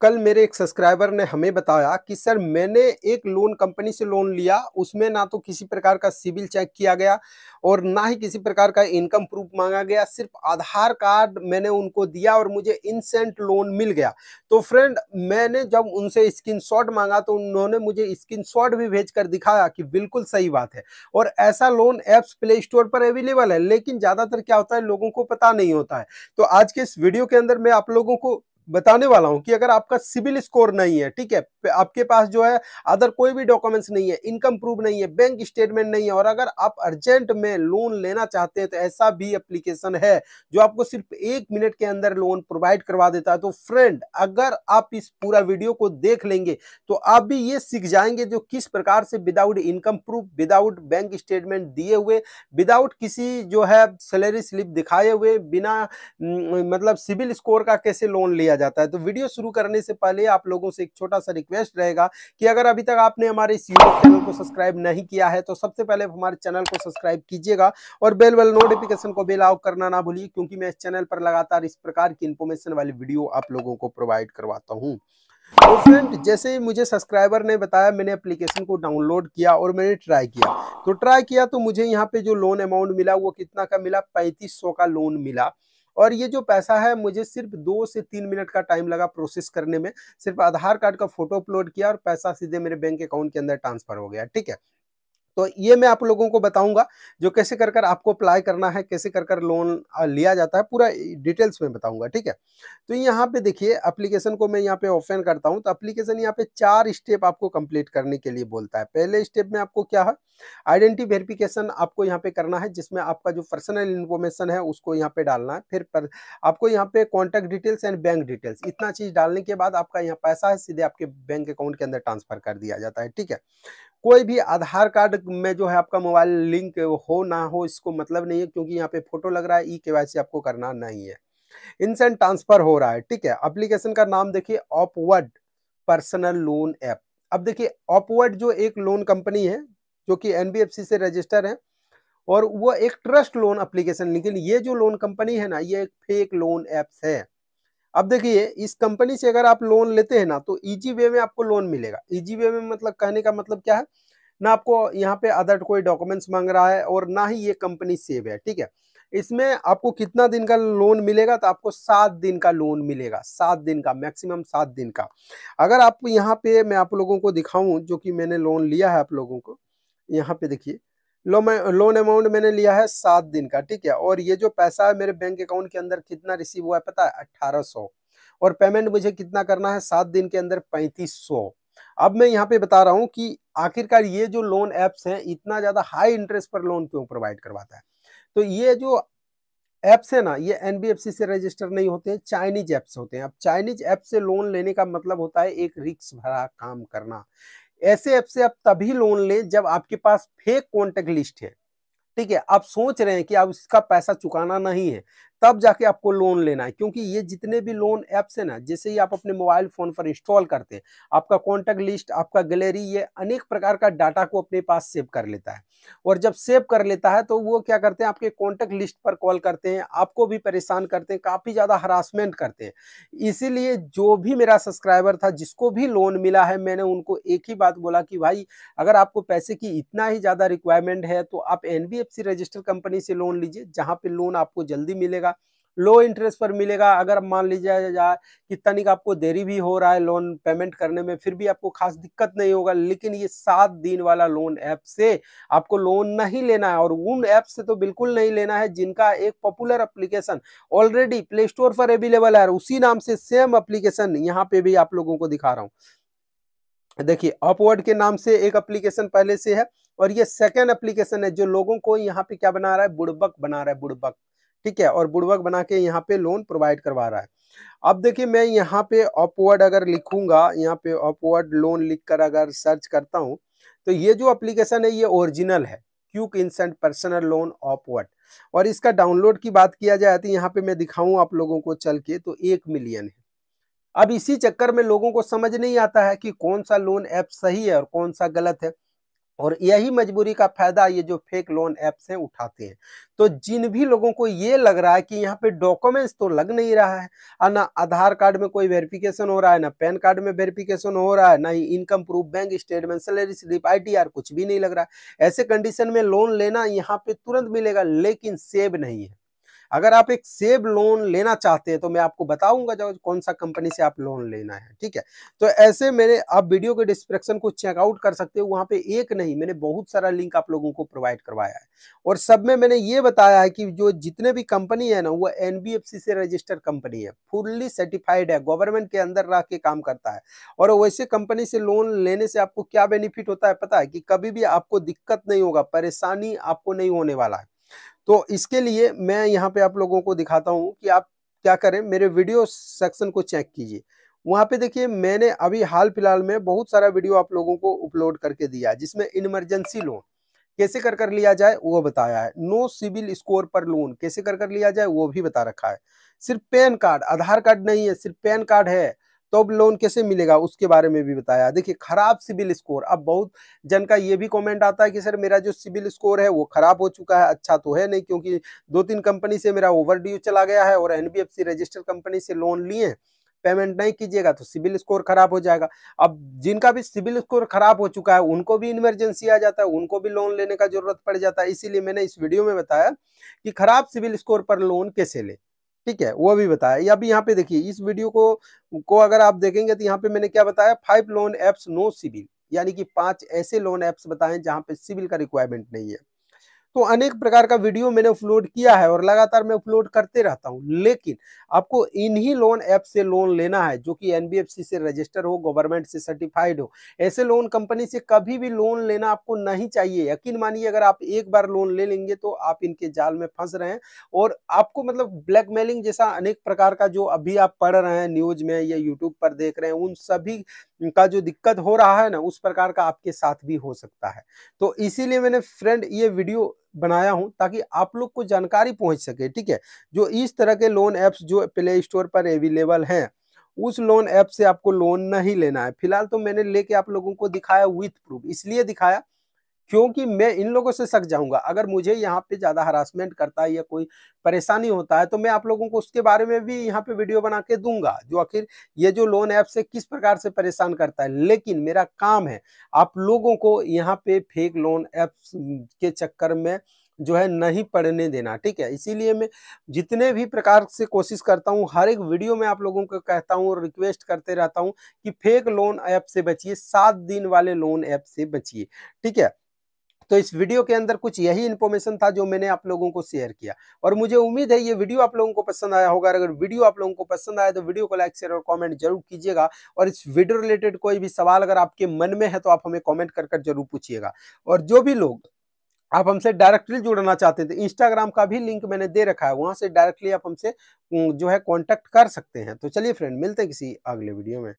कल मेरे एक सब्सक्राइबर ने हमें बताया कि सर मैंने एक लोन कंपनी से लोन लिया उसमें ना तो किसी प्रकार का सिविल चेक किया गया और ना ही किसी प्रकार का इनकम प्रूफ मांगा गया सिर्फ आधार कार्ड मैंने उनको दिया और मुझे इंसेंट लोन मिल गया तो फ्रेंड मैंने जब उनसे शॉट मांगा तो उन्होंने मुझे शॉट भी भेज कर दिखाया कि बिल्कुल सही बात है और ऐसा लोन एप्स प्ले स्टोर पर अवेलेबल है लेकिन ज़्यादातर क्या होता है लोगों को पता नहीं होता है तो आज के इस वीडियो के अंदर मैं आप लोगों को बताने वाला हूं कि अगर आपका सिविल स्कोर नहीं है ठीक है आपके पास जो है अदर कोई भी डॉक्यूमेंट्स नहीं है इनकम प्रूफ नहीं है बैंक स्टेटमेंट नहीं है और अगर आप अर्जेंट में लोन लेना चाहते हैं तो ऐसा भी एप्लीकेशन है जो आपको सिर्फ एक मिनट के अंदर लोन प्रोवाइड करवा देता है तो फ्रेंड अगर आप इस पूरा वीडियो को देख लेंगे तो आप भी ये सीख जाएंगे जो किस प्रकार से without income proof without bank statement दिए हुए विदाउट किसी जो है सैलरी स्लिप दिखाए हुए बिना मतलब सिविल स्कोर का कैसे लोन लिया किया जाता है तो वीडियो शुरू करने से पहले आप लोगों से एक छोटा सा रिक्वेस्ट रहेगा कि अगर अभी तक आपने हमारे इस यूट्यूब चैनल को सब्सक्राइब नहीं किया है तो सबसे पहले हमारे चैनल को सब्सक्राइब कीजिएगा और बेल वेल नोटिफिकेशन को बेल आउट करना ना भूलिए क्योंकि मैं इस चैनल पर लगातार इस प्रकार की इन्फॉर्मेशन वाली वीडियो आप लोगों को प्रोवाइड करवाता हूँ तो फ्रेंड जैसे ही मुझे सब्सक्राइबर ने बताया मैंने एप्लीकेशन को डाउनलोड किया और मैंने ट्राई किया तो ट्राई किया तो मुझे यहाँ पे जो लोन अमाउंट मिला वो कितना का मिला पैंतीस का लोन मिला और ये जो पैसा है मुझे सिर्फ दो से तीन मिनट का टाइम लगा प्रोसेस करने में सिर्फ आधार कार्ड का फोटो अपलोड किया और पैसा सीधे मेरे बैंक अकाउंट के अंदर ट्रांसफर हो गया ठीक है तो ये मैं आप लोगों को बताऊंगा जो कैसे कर कर आपको अप्लाई करना है कैसे कर कर लोन लिया जाता है पूरा डिटेल्स में बताऊंगा ठीक है तो यहाँ पे देखिए अप्लीकेशन को मैं यहाँ पे ओपन करता हूँ तो अप्लीकेशन यहाँ पे चार स्टेप आपको कंप्लीट करने के लिए बोलता है पहले स्टेप में आपको क्या है आइडेंटिटी वेरिफिकेशन आपको यहाँ पे करना है जिसमें आपका जो पर्सनल इन्फॉर्मेशन है उसको यहाँ पे डालना है फिर पर, आपको यहाँ पे contact details and bank details इतना चीज डालने के बाद आपका यहाँ पैसा है सीधे आपके बैंक अकाउंट के अंदर ट्रांसफर कर दिया जाता है ठीक है कोई भी आधार कार्ड में जो है आपका मोबाइल लिंक हो ना हो इसको मतलब नहीं है क्योंकि यहाँ पे फोटो लग रहा है ई के आपको करना नहीं है इंसेंट ट्रांसफर हो रहा है ठीक है अप्लीकेशन का नाम देखिए ऑपवर्ड पर्सनल लोन ऐप अब देखिए ऑपवर्ड जो एक लोन कंपनी है जो कि एनबीएफसी से रजिस्टर है और वो एक ट्रस्ट लोन अप्लीकेशन लेकिन ये जो लोन कंपनी है ना ये एक फेक लोन ऐप्स है अब देखिए इस कंपनी से अगर आप लोन लेते हैं ना तो इजी वे में आपको लोन मिलेगा इजी वे में मतलब कहने का मतलब क्या है ना आपको यहाँ पे अदर कोई डॉक्यूमेंट्स मांग रहा है और ना ही ये कंपनी सेव है ठीक है इसमें आपको कितना दिन का लोन मिलेगा तो आपको सात दिन का लोन मिलेगा सात दिन का मैक्सिमम सात दिन का अगर आप यहाँ पे मैं आप लोगों को दिखाऊं जो कि मैंने लोन लिया है आप लोगों को यहाँ पे देखिए लो मैं लोन अमाउंट मैंने लिया है सात दिन का ठीक है और ये जो पैसा है मेरे बैंक अकाउंट के अंदर कितना रिसीव हुआ है पता है अट्ठारह सौ और पेमेंट मुझे कितना करना है सात दिन के अंदर पैंतीस सौ अब मैं यहाँ पे बता रहा हूँ कि आखिरकार ये जो लोन एप्स हैं इतना ज़्यादा हाई इंटरेस्ट पर लोन क्यों प्रोवाइड करवाता है तो ये जो एप्स है ना ये एनबीएफसी से रजिस्टर नहीं होते हैं चाइनीज ऐप्स होते हैं अब चाइनीज ऐप से लोन लेने का मतलब होता है एक रिक्स भरा काम करना ऐसे ऐप से आप तभी लोन लें जब आपके पास फेक कॉन्टेक्ट लिस्ट है ठीक है आप सोच रहे हैं कि आप इसका पैसा चुकाना नहीं है तब जाके आपको लोन लेना है क्योंकि ये जितने भी लोन ऐप्स है ना जैसे ही आप अपने मोबाइल फोन पर इंस्टॉल करते हैं आपका कॉन्टैक्ट लिस्ट आपका गैलरी ये अनेक प्रकार का डाटा को अपने पास सेव कर लेता है और जब सेव कर लेता है तो वो क्या करते हैं आपके कॉन्टैक्ट लिस्ट पर कॉल करते हैं आपको भी परेशान करते हैं काफ़ी ज़्यादा हरासमेंट करते हैं इसीलिए जो भी मेरा सब्सक्राइबर था जिसको भी लोन मिला है मैंने उनको एक ही बात बोला कि भाई अगर आपको पैसे की इतना ही ज़्यादा रिक्वायरमेंट है तो आप एन रजिस्टर कंपनी से लोन लीजिए जहाँ पर लोन आपको जल्दी मिलेगा लो इंटरेस्ट पर मिलेगा अगर मान लीजिए जाए कि तनिक आपको देरी भी हो रहा है लोन पेमेंट करने में फिर भी आपको खास दिक्कत नहीं होगा लेकिन ये सात दिन वाला लोन ऐप से आपको लोन नहीं लेना है और उन ऐप से तो बिल्कुल नहीं लेना है जिनका एक popular application already play store पर अवेलेबल है उसी नाम से सेम अप्लीकेशन यहाँ पे भी आप लोगों को दिखा रहा हूँ देखिए अपवर्ड के नाम से एक एप्लीकेशन पहले से है और ये सेकेंड एप्लीकेशन है जो लोगों को यहाँ पे क्या बना रहा है बुड़बक बना रहा है बुड़बक ठीक है और बुड़वक बना के यहाँ पे लोन प्रोवाइड करवा रहा है अब देखिए मैं यहाँ पे अपवर्ड अगर लिखूंगा यहाँ पे अपवर्ड लोन लिखकर अगर सर्च करता हूँ तो ये जो एप्लीकेशन है ये ओरिजिनल है quick instant personal loan upward और इसका डाउनलोड की बात किया जाए तो यहाँ पे मैं दिखाऊं आप लोगों को चल के तो एक मिलियन है अब इसी चक्कर में लोगों को समझ नहीं आता है कि कौन सा लोन ऐप सही है और कौन सा गलत है और यही मजबूरी का फायदा ये जो फेक लोन ऐप्स हैं उठाते हैं तो जिन भी लोगों को ये लग रहा है कि यहाँ पे डॉक्यूमेंट्स तो लग नहीं रहा है और ना आधार कार्ड में कोई वेरिफिकेशन हो रहा है ना पैन कार्ड में वेरिफिकेशन हो रहा है ना ही income proof bank statement salary slip आई कुछ भी नहीं लग रहा है ऐसे कंडीशन में लोन लेना यहाँ पे तुरंत मिलेगा लेकिन सेव नहीं है अगर आप एक सेब लोन लेना चाहते हैं तो मैं आपको बताऊंगा जब कौन सा कंपनी से आप लोन लेना है ठीक है तो ऐसे मेरे आप वीडियो के डिस्क्रिप्शन को चेकआउट कर सकते हो वहाँ पे एक नहीं मैंने बहुत सारा लिंक आप लोगों को प्रोवाइड करवाया है और सब में मैंने ये बताया है कि जो जितने भी कंपनी है ना वो एन से रजिस्टर्ड कंपनी है फुल्ली सर्टिफाइड है गवर्नमेंट के अंदर रह के काम करता है और वैसे कंपनी से लोन लेने से आपको क्या बेनिफिट होता है पता है कि कभी भी आपको दिक्कत नहीं होगा परेशानी आपको नहीं होने वाला है तो इसके लिए मैं यहाँ पे आप लोगों को दिखाता हूँ कि आप क्या करें मेरे वीडियो सेक्शन को चेक कीजिए वहाँ पे देखिए मैंने अभी हाल फिलहाल में बहुत सारा वीडियो आप लोगों को अपलोड करके दिया है जिसमें इमरजेंसी लोन कैसे कर कर लिया जाए वो बताया है नो सिविल स्कोर पर लोन कैसे कर कर लिया जाए वो भी बता रखा है सिर्फ पैन कार्ड आधार कार्ड नहीं है सिर्फ पैन कार्ड है तब लोन कैसे मिलेगा उसके बारे में भी बताया देखिए खराब सिविल स्कोर अब बहुत जन का ये भी कमेंट आता है कि सर मेरा जो सिविल स्कोर है वो खराब हो चुका है अच्छा तो है नहीं क्योंकि दो तीन कंपनी से मेरा ओवर चला गया है और एन रजिस्टर कंपनी से लोन लिए पेमेंट नहीं कीजिएगा तो सिविल स्कोर खराब हो जाएगा अब जिनका भी सिविल स्कोर खराब हो चुका है उनको भी इमरजेंसी आ जाता है उनको भी लोन लेने का जरूरत पड़ जाता है इसीलिए मैंने इस वीडियो में बताया कि खराब सिविल स्कोर पर लोन कैसे ले ठीक है वो भी बताया अभी यहाँ पे देखिए इस वीडियो को को अगर आप देखेंगे तो यहाँ पे मैंने क्या बताया five loan apps no CIBIL यानी कि पांच ऐसे लोन एप्स बताएं जहाँ पे सिविल का रिक्वायरमेंट नहीं है तो अनेक प्रकार का वीडियो मैंने अपलोड किया है और लगातार मैं अपलोड करते रहता हूँ लेकिन आपको इन्हीं लोन ऐप से लोन लेना है जो कि एनबीएफसी से रजिस्टर हो गवर्नमेंट से सर्टिफाइड हो ऐसे लोन कंपनी से कभी भी लोन लेना आपको नहीं चाहिए यकीन मानिए अगर आप एक बार लोन ले लेंगे तो आप इनके जाल में फंस रहे हैं और आपको मतलब ब्लैकमेलिंग जैसा अनेक प्रकार का जो अभी आप पढ़ रहे हैं न्यूज में या यूट्यूब पर देख रहे हैं उन सभी का जो दिक्कत हो रहा है ना उस प्रकार का आपके साथ भी हो सकता है तो इसीलिए मैंने फ्रेंड ये वीडियो बनाया हूं ताकि आप लोग को जानकारी पहुंच सके ठीक है जो इस तरह के लोन ऐप्स जो प्ले स्टोर पर अवेलेबल हैं उस लोन ऐप से आपको लोन नहीं लेना है फिलहाल तो मैंने लेके आप लोगों को दिखाया विथ प्रूफ इसलिए दिखाया क्योंकि मैं इन लोगों से सक जाऊंगा अगर मुझे यहाँ पे ज़्यादा हरासमेंट करता है या कोई परेशानी होता है तो मैं आप लोगों को उसके बारे में भी यहाँ पे वीडियो बना के दूंगा जो आखिर ये जो लोन ऐप से किस प्रकार से परेशान करता है लेकिन मेरा काम है आप लोगों को यहाँ पे फेक लोन ऐप्स के चक्कर में जो है नहीं पढ़ने देना ठीक है इसीलिए मैं जितने भी प्रकार से कोशिश करता हूँ हर एक वीडियो में आप लोगों को कहता हूँ और रिक्वेस्ट करते रहता हूँ कि फेक लोन ऐप से बचिए सात दिन वाले लोन ऐप से बचिए ठीक है तो इस वीडियो के अंदर कुछ यही इन्फॉर्मेशन था जो मैंने आप लोगों को शेयर किया और मुझे उम्मीद है ये वीडियो आप लोगों को पसंद आया होगा अगर वीडियो आप लोगों को पसंद आया तो वीडियो को लाइक शेयर और कॉमेंट जरूर कीजिएगा और इस वीडियो रिलेटेड कोई भी सवाल अगर आपके मन में है तो आप हमें कॉमेंट कर, कर जरूर पूछिएगा और जो भी लोग आप हमसे डायरेक्टली जुड़ना चाहते हैं तो इंस्टाग्राम का भी लिंक मैंने दे रखा है वहां से डायरेक्टली आप हमसे जो है कांटेक्ट कर सकते हैं तो चलिए फ्रेंड मिलते हैं किसी अगले वीडियो में